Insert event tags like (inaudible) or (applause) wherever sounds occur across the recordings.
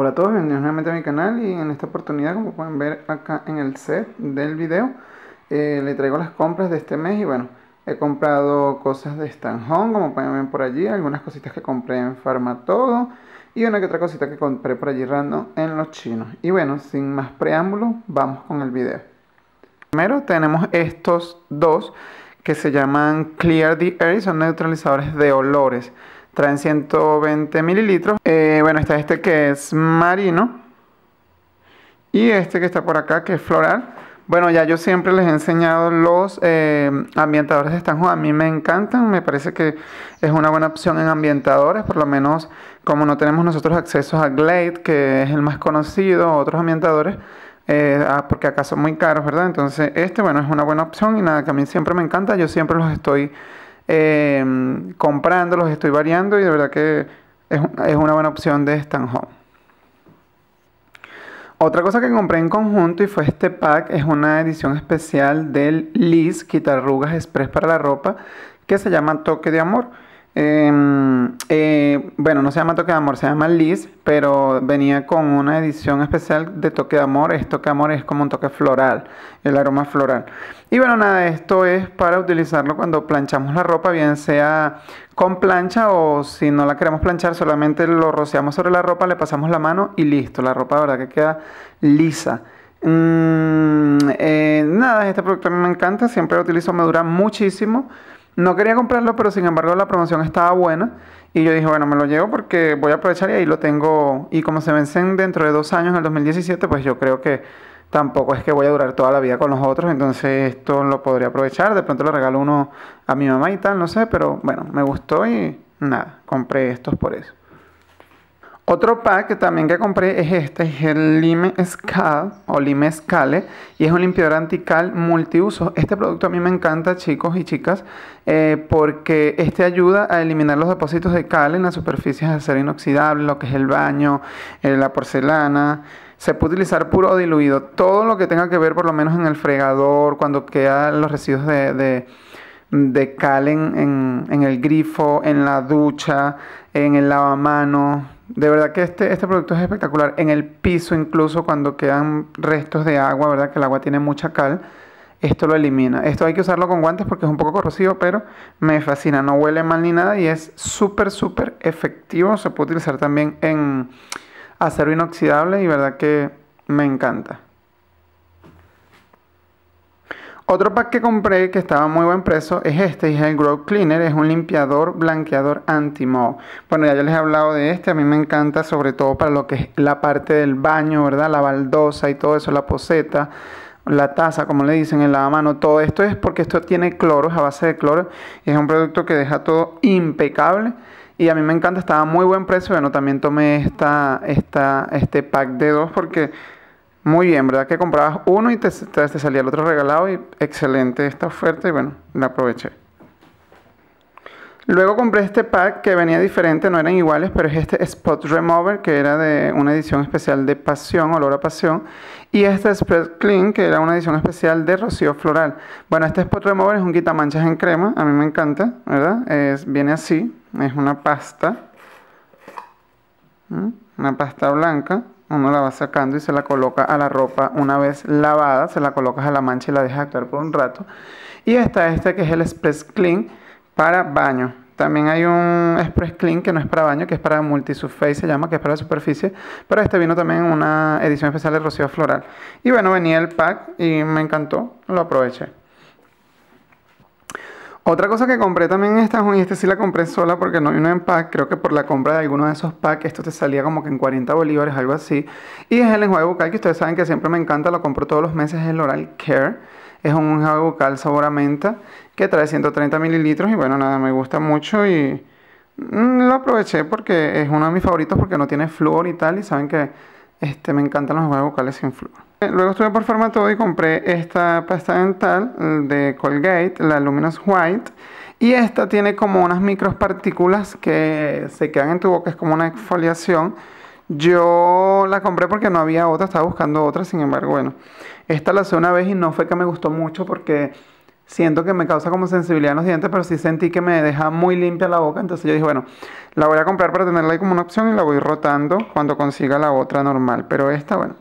Hola a todos, bienvenidos nuevamente a mi canal y en esta oportunidad como pueden ver acá en el set del video eh, le traigo las compras de este mes y bueno he comprado cosas de Stan como pueden ver por allí, algunas cositas que compré en Farmatodo y una que otra cosita que compré por allí random en los chinos y bueno sin más preámbulos vamos con el video primero tenemos estos dos que se llaman Clear the Air y son neutralizadores de olores traen 120 mililitros. Eh, bueno, está este que es marino y este que está por acá que es floral. Bueno, ya yo siempre les he enseñado los eh, ambientadores de estanjo. A mí me encantan, me parece que es una buena opción en ambientadores, por lo menos como no tenemos nosotros acceso a Glade, que es el más conocido, otros ambientadores, eh, ah, porque acá son muy caros, ¿verdad? Entonces este, bueno, es una buena opción y nada, que a mí siempre me encanta, yo siempre los estoy Em, comprándolos, estoy variando y de verdad que es, es una buena opción de Stan Home. Otra cosa que compré en conjunto y fue este pack, es una edición especial del Liz Quitarrugas Express para la ropa que se llama Toque de Amor. Em, eh, bueno, no se llama Toque de Amor, se llama Liz, pero venía con una edición especial de Toque de Amor. Este Toque Amor es como un toque floral, el aroma floral. Y bueno, nada, esto es para utilizarlo cuando planchamos la ropa, bien sea con plancha o si no la queremos planchar, solamente lo rociamos sobre la ropa, le pasamos la mano y listo. La ropa, de verdad, que queda lisa. Mm, eh, nada, este producto a mí me encanta, siempre lo utilizo, me dura muchísimo. No quería comprarlo, pero sin embargo la promoción estaba buena. Y yo dije, bueno, me lo llevo porque voy a aprovechar y ahí lo tengo. Y como se vencen dentro de dos años, en el 2017, pues yo creo que tampoco es que voy a durar toda la vida con los otros. Entonces esto lo podría aprovechar. De pronto lo regalo uno a mi mamá y tal, no sé. Pero bueno, me gustó y nada, compré estos por eso. Otro pack que también que compré es este, es el Lime Scale o Lime Scale y es un limpiador antical multiuso. Este producto a mí me encanta chicos y chicas eh, porque este ayuda a eliminar los depósitos de cal en las superficies de acero inoxidable, lo que es el baño, eh, la porcelana. Se puede utilizar puro o diluido, todo lo que tenga que ver por lo menos en el fregador, cuando quedan los residuos de, de cal en, en, el grifo, en la ducha, en el lavamano, de verdad que este, este producto es espectacular. En el piso, incluso cuando quedan restos de agua, ¿verdad? Que el agua tiene mucha cal, esto lo elimina. Esto hay que usarlo con guantes porque es un poco corrosivo, pero me fascina. No huele mal ni nada y es súper, súper efectivo. Se puede utilizar también en acero inoxidable y verdad que me encanta. Otro pack que compré que estaba muy buen precio es este, es el Grow Cleaner, es un limpiador blanqueador anti-moho. Bueno, ya yo les he hablado de este, a mí me encanta sobre todo para lo que es la parte del baño, ¿verdad? La baldosa y todo eso, la poseta la taza, como le dicen, en la mano, todo esto es porque esto tiene cloro, es a base de cloro, es un producto que deja todo impecable. Y a mí me encanta, estaba muy buen precio. Bueno, también tomé esta, este pack de dos porque muy bien, ¿verdad? Que comprabas uno y te, salía el otro regalado y excelente esta oferta y bueno, la aproveché. Luego compré este pack que venía diferente, no eran iguales, pero es este Spot Remover que era de una edición especial de Pasión, Olor a Pasión, y este Spread Clean que era una edición especial de Rocío Floral. Bueno, este Spot Remover es un quitamanchas en crema, a mí me encanta, ¿verdad? Es, viene así, es una pasta, una pasta blanca uno la va sacando y se la coloca a la ropa una vez lavada, se la colocas a la mancha y la dejas actuar por un rato. Y está este que es el Express Clean para baño. También hay un Express Clean que no es para baño, que es para multisurface, se llama, que es para superficie. Pero este vino también en una edición especial de Rocío Floral. Y bueno, venía el pack y me encantó, lo aproveché. Otra cosa que compré también en esta, y este sí la compré sola porque no una en pack, creo que por la compra de alguno de esos packs, esto te salía como que en 40 bolívares, algo así. Y es el enjuague bucal que ustedes saben que siempre me encanta, lo compro todos los meses, es el Oral Care. Es un enjuague bucal sabor a menta que trae 130 mililitros y bueno, nada, me gusta mucho y mm, lo aproveché porque es uno de mis favoritos porque no tiene flúor y tal y saben que este, me encantan los juegos vocales sin flúor. Luego estuve por Farmatodo y compré esta pasta dental de Colgate, la Luminous White. Y esta tiene como unas micropartículas que se quedan en tu boca, es como una exfoliación. Yo la compré porque no había otra, estaba buscando otra, sin embargo, bueno. Esta la usé una vez y no fue que me gustó mucho porque siento que me causa como sensibilidad en los dientes, pero sí sentí que me deja muy limpia la boca. Entonces yo dije, bueno, la voy a comprar para tenerla ahí como una opción y la voy rotando cuando consiga la otra normal. Pero esta, bueno,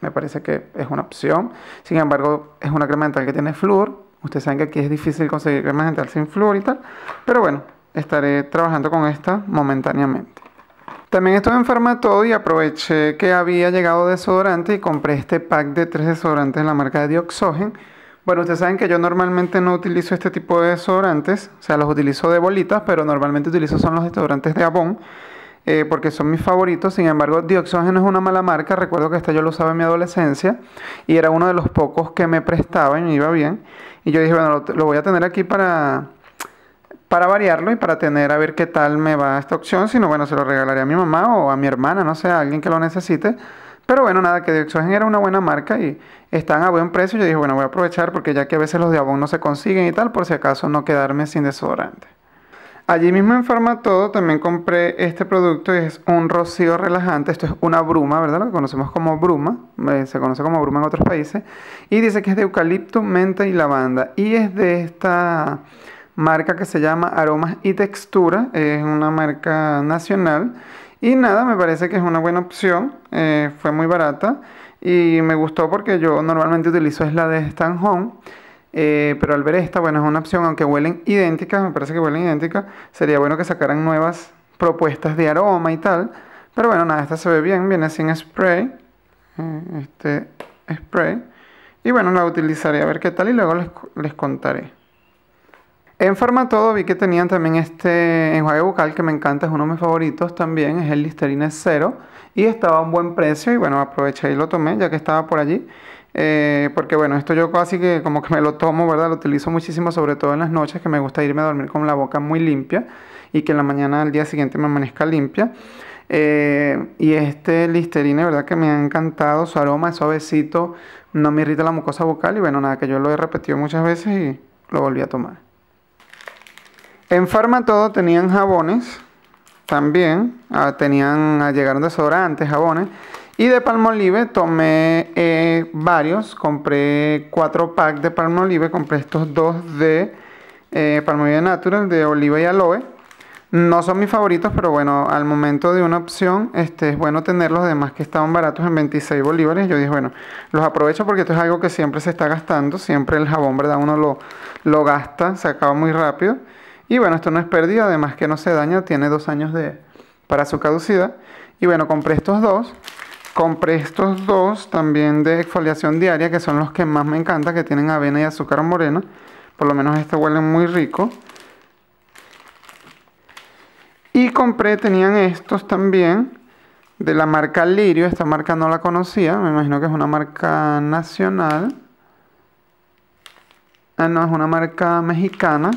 me parece que es una opción. Sin embargo, es una crema dental que tiene flúor. Ustedes saben que aquí es difícil conseguir crema dental sin flúor y tal. Pero bueno, estaré trabajando con esta momentáneamente. También estuve enferma todo y aproveché que había llegado desodorante y compré este pack de tres desodorantes de la marca de Dioxogen bueno, ustedes saben que yo normalmente no utilizo este tipo de desodorantes, o sea, los utilizo de bolitas, pero normalmente utilizo son los desodorantes de Avon, eh, porque son mis favoritos. Sin embargo, Dioxógeno es una mala marca, recuerdo que esta yo lo usaba en mi adolescencia y era uno de los pocos que me prestaban y me iba bien. Y yo dije, bueno, lo, voy a tener aquí para, para variarlo y para tener a ver qué tal me va esta opción, si no, bueno, se lo regalaré a mi mamá o a mi hermana, no sé, a alguien que lo necesite. Pero bueno, nada, que Dioxogen era una buena marca y están a buen precio. Yo dije, bueno, voy a aprovechar porque ya que a veces los de no se consiguen y tal, por si acaso no quedarme sin desodorante. Allí mismo en todo también compré este producto y es un rocío relajante. Esto es una bruma, ¿verdad? Lo que conocemos como bruma. Eh, se conoce como bruma en otros países. Y dice que es de eucalipto, menta y lavanda. Y es de esta marca que se llama Aromas y Textura. Es una marca nacional y nada, me parece que es una buena opción, eh, fue muy barata y me gustó porque yo normalmente utilizo es la de Stan Home. Eh, pero al ver esta, bueno, es una opción, aunque huelen idénticas, me parece que huelen idénticas, sería bueno que sacaran nuevas propuestas de aroma y tal. Pero bueno, nada, esta se ve bien, viene sin spray, eh, este spray. Y bueno, la utilizaré a ver qué tal y luego les contaré. En Farmatodo vi que tenían también este enjuague bucal que me encanta, es uno de mis favoritos también, es el Listerine Cero y estaba a un buen precio y bueno, aproveché y lo tomé ya que estaba por allí. Eh, porque bueno, esto yo casi que como que me lo tomo, ¿verdad? Lo utilizo muchísimo, sobre todo en las noches, que me gusta irme a dormir con la boca muy limpia y que en la mañana al día siguiente me amanezca limpia. Eh, y este Listerine, ¿verdad? Que me ha encantado, su aroma es suavecito, no me irrita la mucosa bucal y bueno, nada, que yo lo he repetido muchas veces y lo volví a tomar. En Farmatodo tenían jabones, también ah, tenían, ah, llegaron antes, jabones. Y de Palmolive tomé eh, varios, compré cuatro packs de Palmolive, compré estos dos de eh, Palmolive Natural, de oliva y aloe. No son mis favoritos, pero bueno, al momento de una opción este, es bueno tener los demás que estaban baratos en 26 bolívares. Yo dije, bueno, los aprovecho porque esto es algo que siempre se está gastando, siempre el jabón, ¿verdad? Uno lo, lo gasta, se acaba muy rápido. Y bueno, esto no es pérdida, además que no se daña, tiene dos años de, para su caducidad. Y bueno, compré estos dos. Compré estos dos también de exfoliación diaria, que son los que más me encanta, que tienen avena y azúcar morena. Por lo menos este huele muy rico. Y compré, tenían estos también, de la marca Lirio. Esta marca no la conocía, me imagino que es una marca nacional. Ah, no, es una marca mexicana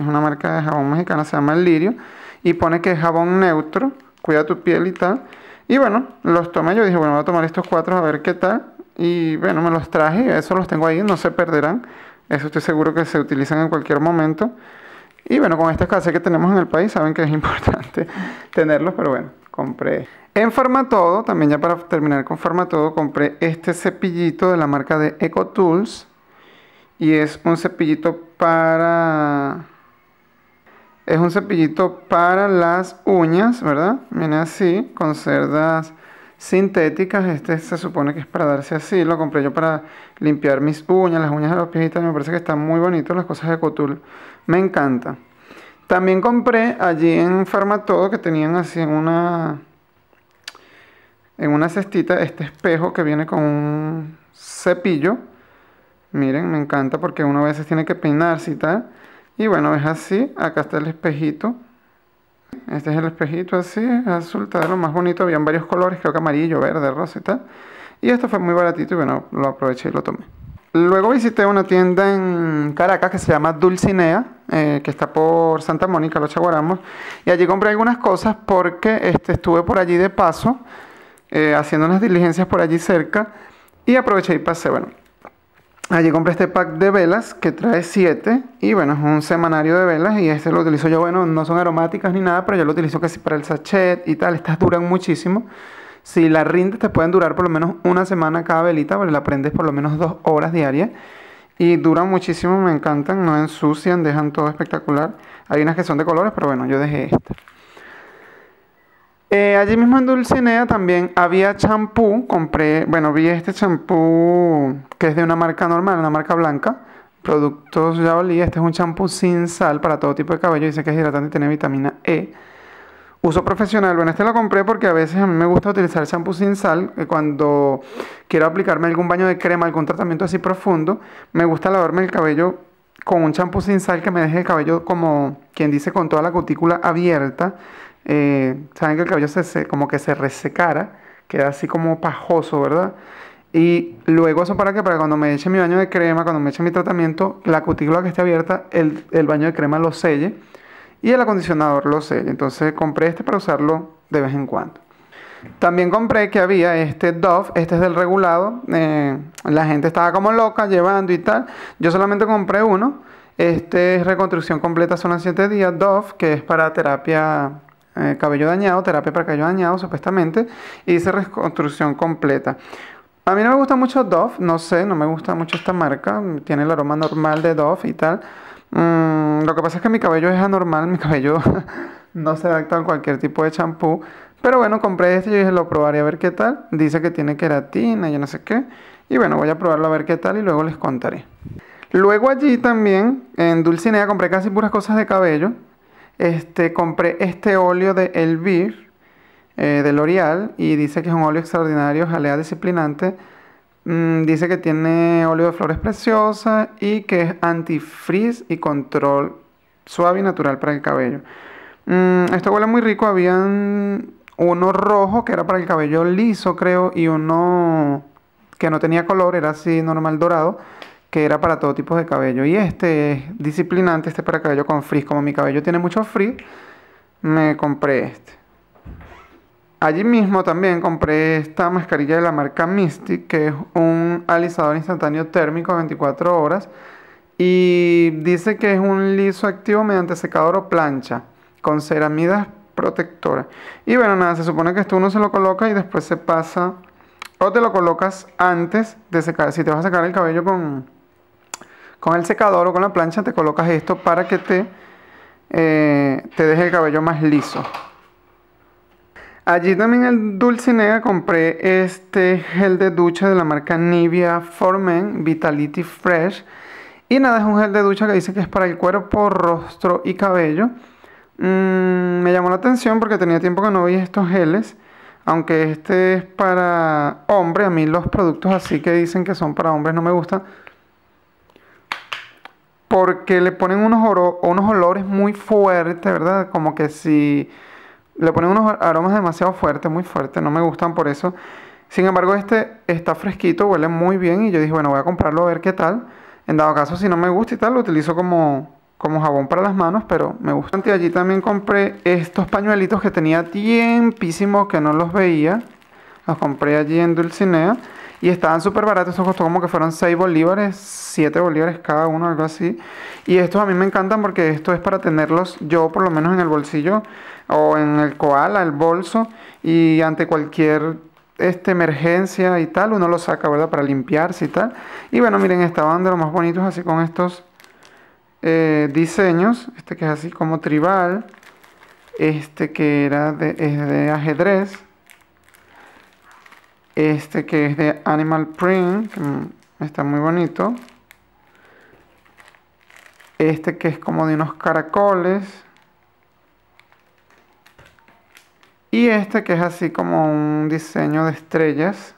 es una marca de jabón mexicana, se llama El Lirio, y pone que es jabón neutro, cuida tu piel y tal. Y bueno, los tomé, yo dije, bueno, voy a tomar estos cuatro a ver qué tal. Y bueno, me los traje, Eso los tengo ahí, no se perderán. Eso estoy seguro que se utilizan en cualquier momento. Y bueno, con estas escasez que tenemos en el país, saben que es (laughs) importante tenerlos, pero bueno, compré. En todo también ya para terminar con todo compré este cepillito de la marca de tools Y es un cepillito para es un cepillito para las uñas, ¿verdad? Viene así, con cerdas sintéticas. Este se supone que es para darse así. Lo compré yo para limpiar mis uñas, las uñas de los pies Me parece que están muy bonitos las cosas de Cotul. Me encanta. También compré allí en Farmatodo que tenían así en una, en una cestita este espejo que viene con un cepillo. Miren, me encanta porque uno a veces tiene que peinarse y tal. Y bueno, es así. Acá está el espejito. Este es el espejito así, azul, está de lo más bonito. había varios colores, creo que amarillo, verde, rosa y tal. Y esto fue muy baratito y bueno, lo aproveché y lo tomé. Luego visité una tienda en Caracas que se llama Dulcinea, eh, que está por Santa Mónica, los Chaguaramos. Y allí compré algunas cosas porque este, estuve por allí de paso, eh, haciendo unas diligencias por allí cerca. Y aproveché y pasé, bueno, Allí compré este pack de velas que trae 7 y bueno, es un semanario de velas y este lo utilizo yo, bueno, no son aromáticas ni nada, pero yo lo utilizo casi para el sachet y tal, estas duran muchísimo. Si la rindes te pueden durar por lo menos una semana cada velita, porque la prendes por lo menos dos horas diarias y duran muchísimo, me encantan, no ensucian, dejan todo espectacular. Hay unas que son de colores, pero bueno, yo dejé esta. Eh, allí mismo en Dulcinea también había champú, compré, bueno, vi este champú que es de una marca normal, una marca blanca, productos ya olí, este es un champú sin sal para todo tipo de cabello, dice que es hidratante y tiene vitamina E. Uso profesional, bueno, este lo compré porque a veces a mí me gusta utilizar champú sin sal, eh, cuando quiero aplicarme algún baño de crema, algún tratamiento así profundo, me gusta lavarme el cabello con un champú sin sal que me deje el cabello como quien dice con toda la cutícula abierta eh, saben que el cabello se, como que se resecara, queda así como pajoso, ¿verdad? Y luego eso para que para cuando me eche mi baño de crema, cuando me eche mi tratamiento, la cutícula que esté abierta, el, baño de crema lo selle y el acondicionador lo selle. Entonces compré este para usarlo de vez en cuando. También compré que había este Dove, este es del regulado. Eh, la gente estaba como loca llevando y tal. Yo solamente compré uno. Este es reconstrucción completa, son en 7 días. Dove, que es para terapia eh, cabello dañado, terapia para cabello dañado supuestamente, y hice reconstrucción completa. A mí no me gusta mucho Dove, no sé, no me gusta mucho esta marca, tiene el aroma normal de Dove y tal. Mm, lo que pasa es que mi cabello es anormal, (laughs) mi cabello no se adapta a cualquier tipo de champú. Pero bueno, compré este y dije, lo probaré a ver qué tal. Dice que tiene queratina y yo no sé qué. Y bueno, voy a probarlo a ver qué tal y luego les contaré. Luego allí también, en Dulcinea, compré casi puras cosas de cabello. Este, compré este óleo de Elvir, eh, de L'Oreal, y dice que es un óleo extraordinario, jalea disciplinante. Mm, dice que tiene óleo de flores preciosas y que es anti antifrizz y control suave y natural para el cabello. Mm, esto huele muy rico. Habían uno rojo que era para el cabello liso, creo, y uno que no tenía color, era así normal dorado que era para todo tipo de cabello. Y este es disciplinante, este para cabello con frizz. Como mi cabello tiene mucho frizz, me compré este. Allí mismo también compré esta mascarilla de la marca Mystic, que es un alisador instantáneo térmico 24 horas. Y dice que es un liso activo mediante secador o plancha, con ceramidas protectoras Y bueno, nada, se supone que esto uno se lo coloca y después se pasa. O te lo colocas antes de secar. Si te vas a secar el cabello con, con el secador o con la plancha te colocas esto para que te, eh, te deje el cabello más liso. Allí también en Dulcinea compré este gel de ducha de la marca Nivea Formen Vitality Fresh. Y nada, es un gel de ducha que dice que es para el cuerpo, rostro y cabello. Mm, me llamó la atención porque tenía tiempo que no veía estos geles. Aunque este es para hombre, a mí los productos así que dicen que son para hombres no me gustan porque le ponen unos, oro, unos olores muy fuertes, ¿verdad? Como que si le ponen unos aromas demasiado fuertes, muy fuertes, no me gustan por eso. Sin embargo, este está fresquito, huele muy bien y yo dije, bueno, voy a comprarlo a ver qué tal. En dado caso, si no me gusta y tal, lo utilizo como, como jabón para las manos, pero me gusta. Y allí también compré estos pañuelitos que tenía tiempísimo que no los veía. Los compré allí en Dulcinea y estaban súper baratos. estos costó como que fueron 6 bolívares, 7 bolívares cada uno, algo así. Y estos a mí me encantan porque esto es para tenerlos yo por lo menos en el bolsillo o en el koala, el bolso. Y ante cualquier este, emergencia y tal, uno lo saca, ¿verdad? Para limpiarse y tal. Y bueno, miren, estaban de los más bonitos así con estos eh, diseños. Este que es así como tribal. Este que era de ajedrez este que es de Animal Print, que está muy bonito. Este que es como de unos caracoles. Y este que es así como un diseño de estrellas.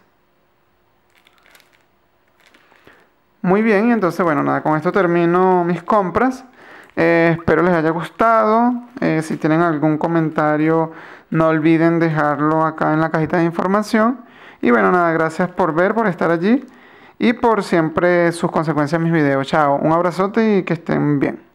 Muy bien, entonces bueno, nada, con esto termino mis compras. Eh, espero les haya gustado. Eh, si tienen algún comentario, no olviden dejarlo acá en la cajita de información. Y bueno, nada, gracias por ver, por estar allí y por siempre sus consecuencias en mis videos. Chao, un abrazote y que estén bien.